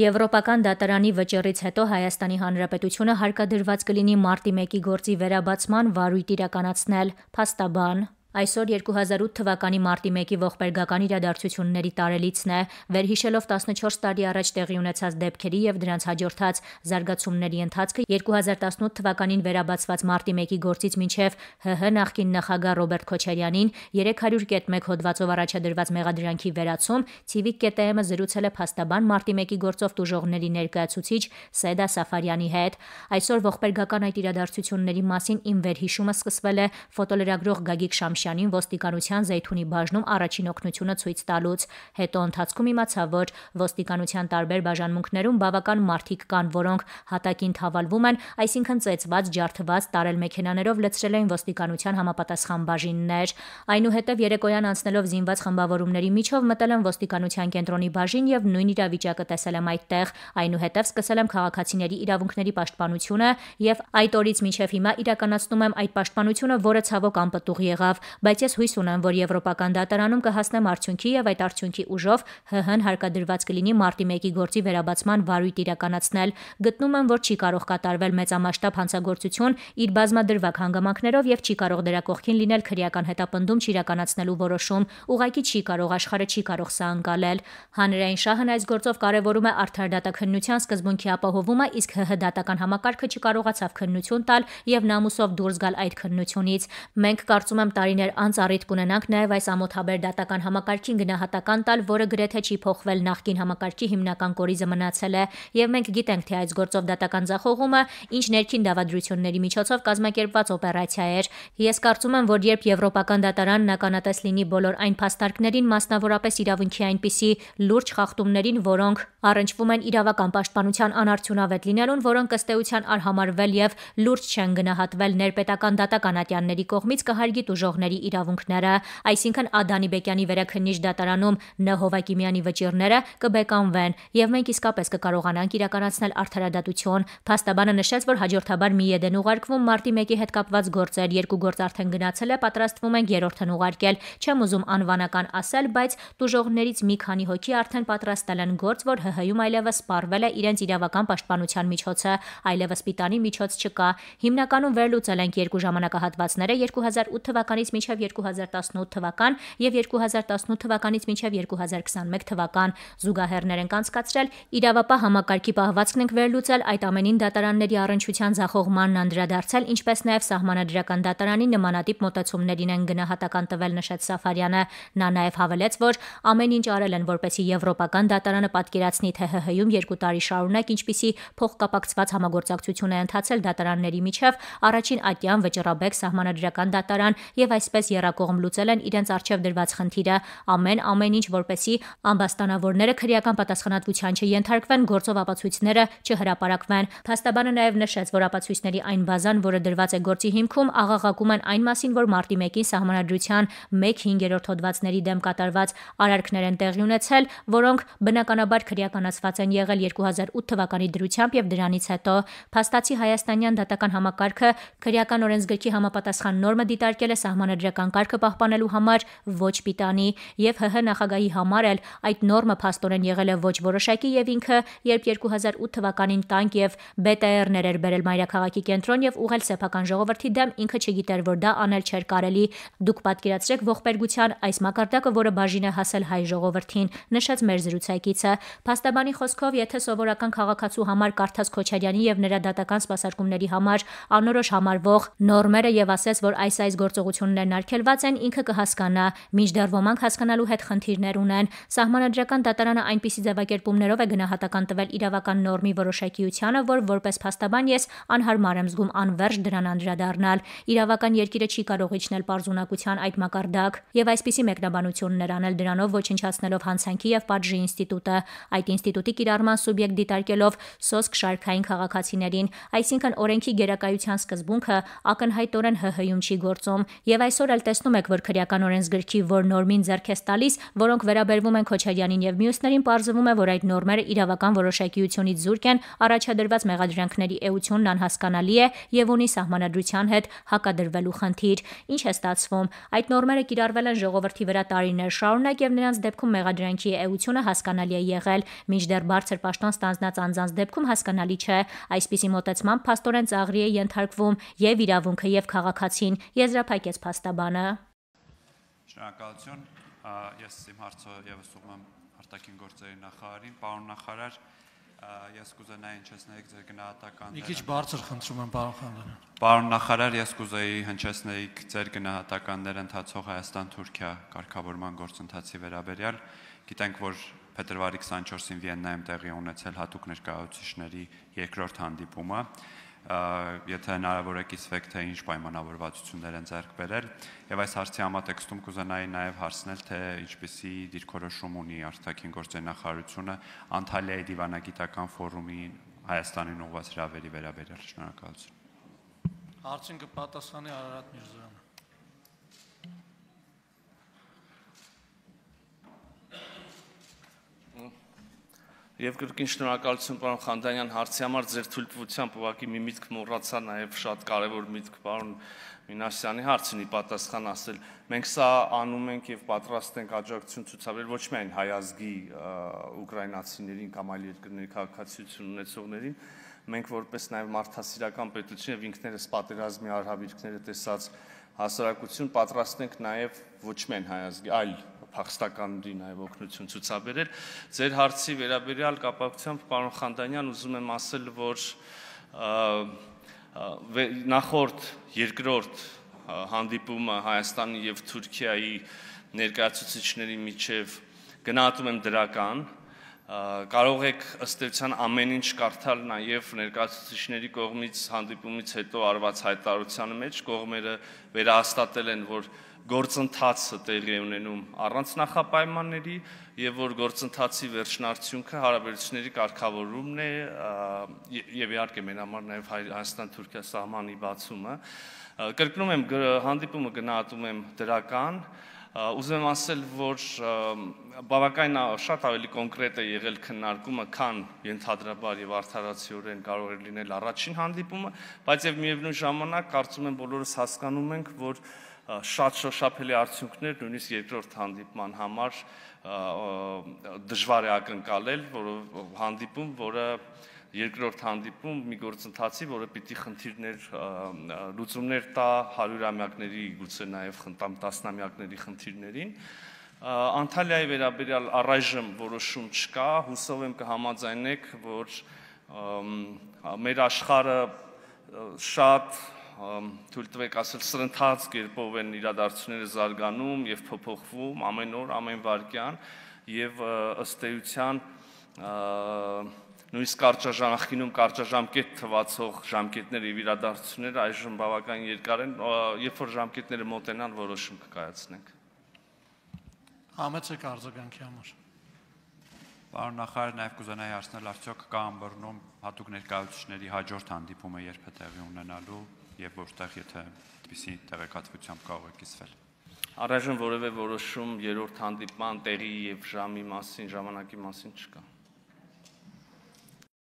Եվրոպական դատարանի վճռից հետո Հայաստանի Հանրապետությունը հարկադրված կլինի մարտի 1-ի գործի վերաբացման վարույթ իրականացնել, փաստաբան Այսօր 2008 թվականի մարտի 1-ի ողբերգական իրադարձությունների տարելիցն է, վերհիշելով 14 տարի առաջ տեղի ունեցած դեպքերի եւ դրանց հաջորդած զարգացումների ընթացքը 2018 թվականին վերաբացված մարտի 1-ի գործից մինչեւ ՀՀ նախկին նախագահ Ռոբերտ Քոչարյանին 300.1 հոդվածով առաջադրված մեղադրանքի վերացում Civic KTM-ը զրուցել է փաստաբան մարտի 1-ի գործով դժողների ներկայացուցիչ Սեդա Սաֆարյանի հետ։ Այսօր ողբերգական այդ իրադարձությունների մասին իմ վերհիշումը սկսվել է ֆոտոլրագրող Գագիկ Շամ Ալիքսանյանին ոստիկանության Զեյթունի բաժնում առաջին օգնությունը ցույց տալուց։ Հետո ընթացքում իմացավ, որ ոստիկանության տարբեր բաժանմունքներում բավական մարդիկ կան, որոնք հատակին թավալվում են, այսինքն ծեծված, ջարդված, տարել մեքենաներով լցրել էին ոստիկանության համապատասխան բաժիններ։ Այնուհետև երեկոյան անցնելով զինված խմբավորումների միջով մտել եմ ոստիկանության կենտրոնի բաժին եւ նույն իրավիճակը տեսել եմ այդտեղ։ Այնուհետև սկսել եմ քաղաքացիների իրավունքների պաշտպանությունը եւ այդ օրից մինչեւ հիմա իրականացնում եմ այդ պաշտպանությունը, որը ցավոք անպտուղ եղավ բայց ես հույս ունեմ, որ եվրոպական դատարանում կհասնեմ արդյունքի եւ այդ արդյունքի ուժով ՀՀ-ն հարկադրված կլինի մարտի 1-ի գործի վերաբացման վարույթ իրականացնել։ Գտնում եմ, որ չի կարող կատարվել մեծամասշտաբ հանցագործություն իր բազմադրվակ հանգամանքներով եւ չի կարող դրա կողքին լինել քրեական հետապնդում չիրականացնելու որոշում։ Ուղղակի չի կարող աշխարհը չի կարող սա անցալել։ Հանրային շահն այս գործով կարևորում է արդար դատաքննության սկզբունքի ապահովումը, իսկ ՀՀ դատական համակարգը չկարողացավ քննություն տալ եւ նամուսով դուրս գալ այդ քննությունից։ Մենք կարծում եմ տարին տարիներ անց առիթ կունենանք նաև այս ամոթաբեր դատական համակարգին գնահատական տալ, որը գրեթե չի փոխվել նախկին համակարգի հիմնական կորիզը մնացել է, եւ մենք գիտենք, թե այս գործով դատական ձախողումը ինչ ներքին դավադրությունների միջոցով կազմակերպված օպերացիա էր։ Ես կարծում եմ, որ երբ եվրոպական դատարանն ականատես լինի բոլոր այն փաստարկներին, մասնավորապես իրավունքի այնպիսի լուրջ խախտումներին, որոնք առնչվում են իրավական պաշտպանության անարդյունավետ լինելուն, որոնք ըստ էության արհամարվել եւ լուրջ չեն գնահատվել ներպետական դատական ատյանների կողմից կհարգի դժողների ընկերների իրավունքները, այսինքն Ադանի Բեկյանի վերաքննիչ դատարանում Ն Հովակիմյանի վճիռները կբեկանվեն եւ մենք իսկապես կկարողանանք իրականացնել արդարադատություն։ Փաստաբանը նշեց, որ հաջորդաբար մի եդեն ուղարկվում մարտի 1-ի հետ կապված գործեր, երկու գործ արդեն գնացել է, պատրաստվում ենք երրորդն ուղարկել։ Չեմ ուզում անվանական ասել, բայց դուժողներից մի քանի հոգի արդեն պատրաստել են գործ, որ ՀՀ-ում այլևս սպառվել է իրենց իրավական պաշտպանության միջոցը, այլևս պիտանի միջոց չկա։ Հիմնականում վերլուծել ենք երկու ժամանակահատվածները 2008 թվականից մինչև 2018 թվական եւ 2018 թվականից մինչև 2021 թվական զուգահեռներ ենք անցկացրել, իրավապահ համակարգի պահվածքն ենք վերլուծել, այդ ամենին դատարանների առընչության ձախողմանն անդրադարձել, ինչպես նաեւ սահմանադրական դատարանի նմանատիպ մոտեցումներին են գնահատական տվել նշեց Սաֆարյանը։ Նա նաեւ հավելեց, որ ամեն ինչ արել են, որպեսի եվրոպական դատարանը պատկերացնի, թե ՀՀ-ում երկու տարի շարունակ ինչպիսի փոխկապակցված համագործակցություն է ընթացել դատարանների միջև, առաջին Ատյան վճռաբեկ սահմանադրական դատարան եւ այս այսպես երակողմ լուծել են իրենց արջև դրված խնդիրը, ամեն ամեն ինչ, որպեսի ամբաստանավորները քրեական պատասխանատվության չենթարկվեն, գործով ապացույցները չհրապարակվեն։ Փաստաբանը նաև նշեց, որ ապացույցների այն բազան, որը դրված է գործի հիմքում, աղաղակում են այն մասին, որ մարտի 1-ին սահմանադրության 1/5-րդ հոդվածների դեմ կատարված արարքներ են տեղի ունեցել, որոնք բնականաբար քրեականացված են եղել 2008 թվականի դրությամբ եւ դրանից հետո։ Փաստացի հայաստանյան դատական համակարգը քրեական օրենսգրքի համապատասխան նորմը դիտարկել է սահմանադրության законодրական կարգը պահպանելու համար ոչ պիտանի եւ ՀՀ նախագահի համար էլ այդ նորմը փաստորեն եղել է ոչ որոշակի եւ ինքը, երբ 2008 թվականին տանկ եւ ԲՏՌ-ներ էր բերել մայրաքաղաքի կենտրոն եւ ուղել սեփական ժողովրդի դեմ, ինքը չգիտեր, որ դա անել չէր կարելի։ Դուք պատկերացրեք ողբերգության այս մակարդակը, որը բաժին է հասել հայ ժողովրդին, նշեց մեր զրուցակիցը։ Փաստաբանի խոսքով, եթե սովորական քաղաքացու համար Կարթաս Քոչարյանի եւ նրա դատական սպասարկումների համար անորոշ համարվող նորմերը եւ ասես, որ այս այս գործողությունն խնդիրներն արգելված են, ինքը կհասկանա, մինչդեռ ոմանք հասկանալու հետ խնդիրներ ունեն։ Սահմանադրական դատարանը այնպիսի ձևակերպումներով է գնահատական տվել իրավական նորմի որոշակիությանը, որ որպես փաստաբան ես անհարմար եմ զգում անverջ դրան անդրադառնալ։ Իրավական երկիրը չի կարող իջնել պարզունակության այդ մակարդակ եւ այսպիսի մեկնաբանություններ անել դրանով ոչնչացնելով հանցանքի եւ պատժի ինստիտուտը։ Այդ ինստիտուտի կիրառման սուբյեկտ դիտարկելով սոսկ շարքային քաղաքացիներին, այսինքն օրենքի գերակայության սկզբունքը ակնհայտորեն ՀՀ-յում չի գործում եւ այս այսօր էլ տեսնում եք, որ քրեական օրենսգրքի որ նորմին ձեռք է տալիս, որոնք վերաբերվում են Քոչարյանին եւ մյուսներին, ողջվում է, որ այդ նորմերը իրավական որոշակիությունից զուրկ են, առաջադրված մեղադրանքների էությունն անհասկանալի է եւ ունի սահմանադրության հետ հակադրվելու խնդիր։ Ինչ է ստացվում։ Այդ նորմերը կիրառվել են ժողովրդի վրա տարիներ շարունակ եւ նրանց դեպքում մեղադրանքի էությունը հասկանալի է եղել, մինչդեռ բարձր պաշտոն ստանձնած անձանց դեպքում հասկանալի չէ։ Այսպիսի մոտեցմամբ փաստորեն ծաղրի է ենթարկվում եւ իրավունքը եւ քաղաքացին։ Եզրափակեց փաստաբանը։ Շնորհակալություն։ Ես իմ հարցը եւս ուղում եմ արտաքին գործերի նախարարին։ Պարոն նախարար, ես կուզենայի հնչեցնել ձեր գնահատական։ Մի քիչ բարձր խնդրում եմ, պարոն Խանդանյան։ Պարոն նախարար, ես կուզեի հնչեցնել ձեր գնահատականներ ընթացող Հայաստան-Թուրքիա կարգավորման գործընթացի վերաբերյալ։ Գիտենք, որ փետրվարի 24-ին Վիեննայում տեղի ունեցել հատուկ ներկայացուցիչների երկրորդ հանդիպումը եթե հնարավոր է կիսվեք, թե ինչ պայմանավորվածություններ են ձեռք բերել, եւ այս հարցի համատեքստում կուզենայի նաեւ հարցնել, թե ինչպիսի դիրքորոշում ունի արտաքին գործերի նախարարությունը Անտալիայի դիվանագիտական ֆորումի Հայաստանին ուղղված հրավերի վերաբերյալ։ Շնորհակալություն։ Հարցին կպատասխանի Արարատ Միրզոյանը։ Եվ կրկին շնորհակալություն պարոն Խանդանյան հարցի համար ձեր թույլտվությամբ ուղղակի մի միտք մոռացա նաև շատ կարևոր միտք պարոն Մինասյանի հարցին ի պատասխան ասել։ Մենք սա անում ենք եւ պատրաստ ենք աջակցություն ցուցաբերել ոչ միայն հայ ազգի ուկրաինացիներին կամ այլ երկրների քաղաքացիություն ունեցողներին, մենք որպես նաև մարդասիրական պետություն եւ ինքներս պատերազմի արհավիրքները տեսած հասարակություն պատրաստ ենք նաև ոչ միայն հայազգի, այլ փախստականների նաև օգնություն ցուցաբերել։ Ձեր հարցի վերաբերյալ կապակցությամբ պարոն Խանդանյան ուզում եմ ասել, որ նախորդ երկրորդ հանդիպումը Հայաստանի եւ Թուրքիայի ներկայացուցիչների միջև գնահատում եմ դրական, կարող եք ըստ էության ամեն ինչ կարդալ նաև ներկայացուցիչների կողմից հանդիպումից հետո արված հայտարարության մեջ կողմերը վերահաստատել են, որ գործընթացը տեղի ունենում առանց նախապայմանների եւ որ գործընթացի վերջնարդյունքը հարաբերությունների կարգավորումն է եւ իհարկե մեր համար նաեւ Հայաստան-Թուրքիա սահմանի բացումը։ Կրկնում եմ հանդիպումը գնահատում եմ դրական, և, Ուզում եմ ասել, որ բավական շատ ավելի կոնկրետ է եղել քննարկումը, քան ենթադրաբար եւ արդարացիորեն կարող էր լինել առաջին հանդիպումը, բայց եւ միևնույն ժամանակ կարծում եմ բոլորս հասկանում ենք, որ շատ շոշափելի արդյունքներ նույնիսկ երկրորդ հանդիպման համար դժվար է ակնկալել, որով հանդիպում, որը որ, երկրորդ հանդիպում մի գործընթացի, որը պիտի խնդիրներ լուծումներ տա հարյուրամյակների, գուցե նաև խնդամ տասնամյակների խնդիրներին։ Անտալիայի վերաբերյալ առայժմ որոշում չկա, հուսով եմ կհամաձայնեք, որ մեր աշխարը շատ թույլ տվեք ասել սրընթաց կերպով են իրադարձությունները զարգանում եւ փոփոխվում ամեն օր, ամեն վարքյան եւ ըստ էության նույնիսկ կարճաժամ աղքինում կարճաժամկետ թվացող ժամկետների վիրադարձությունները այժմ բավական երկար են, երբ որ ժամկետները մոտենան որոշում կկայացնենք։ Համեցը կարզականքի համար։ Պարոն նախարար, նաև կուզենայի հարցնել, արդյոք կա ամբռնում հատուկ ներկայացուցիչների հաջորդ հանդիպումը երբ է տեղի ունենալու եւ որտեղ, եթե այդպիսի տեղեկատվությամբ կարող եք իսվել։ Առայժմ որևէ որոշում երրորդ հանդիպման տեղի եւ ժամի մասին, ժամանակի մասին չկա։